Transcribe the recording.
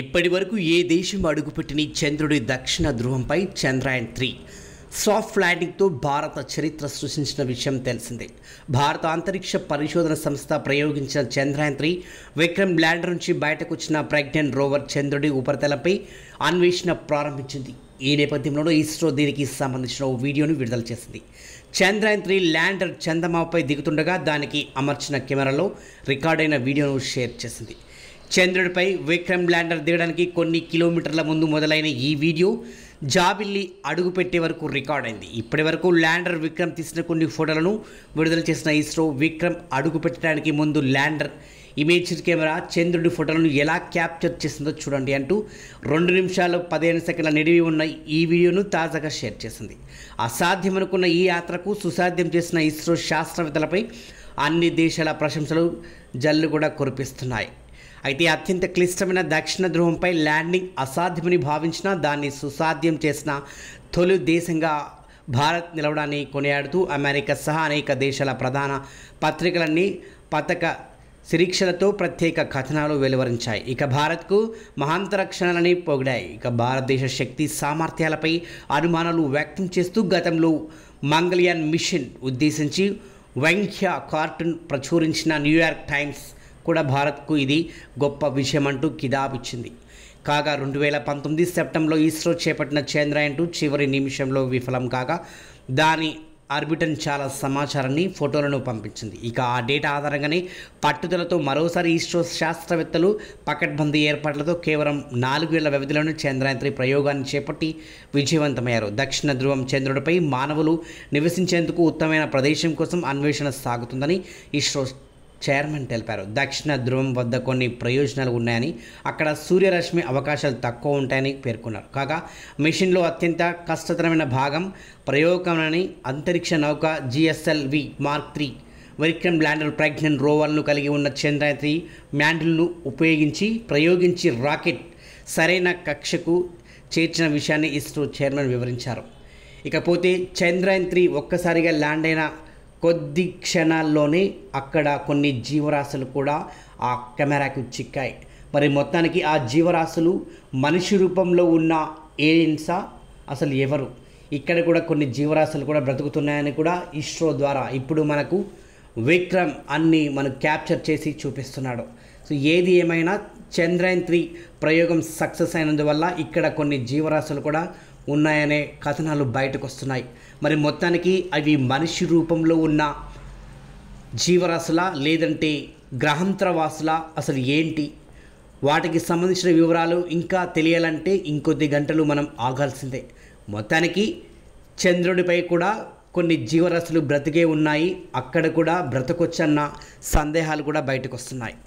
ఇప్పటి వరకు ఏ దేశం అడుగుపెట్టిన చంద్రుడి దక్షిణ ధ్రువంపై చంద్రయాన్ త్రీ సాఫ్ట్ ల్యాండింగ్తో భారత చరిత్ర సృష్టించిన విషయం తెలిసిందే భారత అంతరిక్ష పరిశోధన సంస్థ ప్రయోగించిన చంద్రయాన్ త్రీ విక్రమ్ ల్యాండర్ నుంచి బయటకు వచ్చిన ప్రెగ్నెంట్ రోవర్ చంద్రుడి ఉపరితలంపై అన్వేషణ ప్రారంభించింది ఈ నేపథ్యంలో ఇస్రో దీనికి సంబంధించిన ఓ వీడియోను విడుదల చేసింది చంద్రయాన్ త్రీ ల్యాండర్ చందమాపై దిగుతుండగా దానికి అమర్చిన కెమెరాలో రికార్డైన వీడియోను షేర్ చేసింది చంద్రుడిపై విక్రమ్ ల్యాండర్ దిగడానికి కొన్ని కిలోమీటర్ల ముందు మొదలైన ఈ వీడియో జాబిల్లి అడుగుపెట్టే వరకు రికార్డ్ అయింది ఇప్పటి వరకు ల్యాండర్ విక్రమ్ తీసిన కొన్ని ఫోటోలను విడుదల చేసిన ఇస్రో విక్రమ్ అడుగు పెట్టడానికి ముందు ల్యాండర్ ఇమేజ్ కెమెరా చంద్రుడి ఫోటోలను ఎలా క్యాప్చర్ చేసిందో చూడండి అంటూ రెండు నిమిషాలు పదిహేను సెకండ్ల నిడివి ఉన్న ఈ వీడియోను తాజాగా షేర్ చేసింది అసాధ్యమనుకున్న ఈ యాత్రకు సుసాధ్యం చేసిన ఇస్రో శాస్త్రవేత్తలపై అన్ని దేశాల ప్రశంసలు జల్లు కూడా కురిపిస్తున్నాయి అయితే అత్యంత క్లిష్టమైన దక్షిణ ధ్రువంపై ల్యాండింగ్ అసాధ్యమని భావించిన దాన్ని సుసాధ్యం చేసిన తొలి దేశంగా భారత్ నిలవడాన్ని కొనియాడుతూ అమెరికా సహా అనేక దేశాల ప్రధాన పత్రికలన్నీ పతక శిరీక్షలతో ప్రత్యేక కథనాలు వెలువరించాయి ఇక భారత్కు మహాంతరక్షణలని పొగిడాయి ఇక భారతదేశ శక్తి సామర్థ్యాలపై అనుమానాలు వ్యక్తం చేస్తూ గతంలో మంగళయాన్ మిషన్ ఉద్దేశించి వ్యంఖ్య కార్టూన్ ప్రచురించిన న్యూయార్క్ టైమ్స్ కూడా భారత్కు ఇది గొప్ప విషయం అంటూ కిదాబ్ ఇచ్చింది కాగా రెండు వేల పంతొమ్మిది సెప్టెంబర్లో ఇస్రో చేపట్టిన చంద్రయాన్ టూ చివరి నిమిషంలో విఫలం కాగా దాని ఆర్బిటన్ చాలా సమాచారాన్ని ఫోటోలను పంపించింది ఇక ఆ డేటా ఆధారంగానే పట్టుదలతో మరోసారి ఇస్రో శాస్త్రవేత్తలు పకడ్బందీ ఏర్పాట్లతో కేవలం నాలుగు నాలుగేళ్ల వ్యవధిలోనే చంద్రయాన్ త్రీ ప్రయోగాన్ని చేపట్టి విజయవంతమయ్యారు దక్షిణ ధ్రువం చంద్రుడిపై మానవులు నివసించేందుకు ఉత్తమమైన ప్రదేశం కోసం అన్వేషణ సాగుతుందని ఇస్రో చైర్మన్ తెలిపారు దక్షిణ ధ్రువం వద్ద కొన్ని ప్రయోజనాలు ఉన్నాయని అక్కడ సూర్యరశ్మి అవకాశాలు తక్కువ ఉంటాయని పేర్కొన్నారు కాగా మిషన్లో అత్యంత కష్టతరమైన భాగం ప్రయోగమని అంతరిక్ష నౌక GSLV mark three Vikram lander Pragyan రోవర్ను కలిగి ఉన్న చంద్రయాత్రి మ్యాండిల్ను ఉపయోగించి ప్రయోగించి రాకెట్ సరైన కక్షకు చేర్చిన విషయాన్ని ఇస్రో చైర్మన్ వివరించారు ఇకపోతే చంద్రయాన్ త్రీ ఒక్కసారిగా ల్యాండ్ అయిన కొద్ది క్షణాల్లోనే అక్కడ కొన్ని జీవరాశులు కూడా ఆ కెమెరాకు చిక్కాయి మరి మొత్తానికి ఆ జీవరాశులు మనిషి రూపంలో ఉన్న ఏలియన్సా అసలు ఎవరు ఇక్కడ కూడా కొన్ని జీవరాశులు కూడా బ్రతుకుతున్నాయని కూడా ఇస్రో ద్వారా ఇప్పుడు మనకు విక్రమ్ అన్ని మనం క్యాప్చర్ చేసి చూపిస్తున్నాడు సో ఏది ఏమైనా చంద్రయాన్ త్రీ ప్రయోగం సక్సెస్ అయినందువల్ల ఇక్కడ కొన్ని జీవరాశులు కూడా ఉన్నాయనే కథనాలు బయటకు వస్తున్నాయి మరి మొత్తానికి అవి మనిషి రూపంలో ఉన్న జీవరాశుల లేదంటే గ్రహాంతరవాసుల అసలు ఏంటి వాటికి సంబంధించిన వివరాలు ఇంకా తెలియాలంటే ఇంకొద్ది గంటలు మనం ఆగాల్సిందే మొత్తానికి చంద్రుడిపై కూడా కొన్ని జీవరాశులు బ్రతికే ఉన్నాయి అక్కడ కూడా బ్రతకొచ్చన్న సందేహాలు కూడా బయటకు వస్తున్నాయి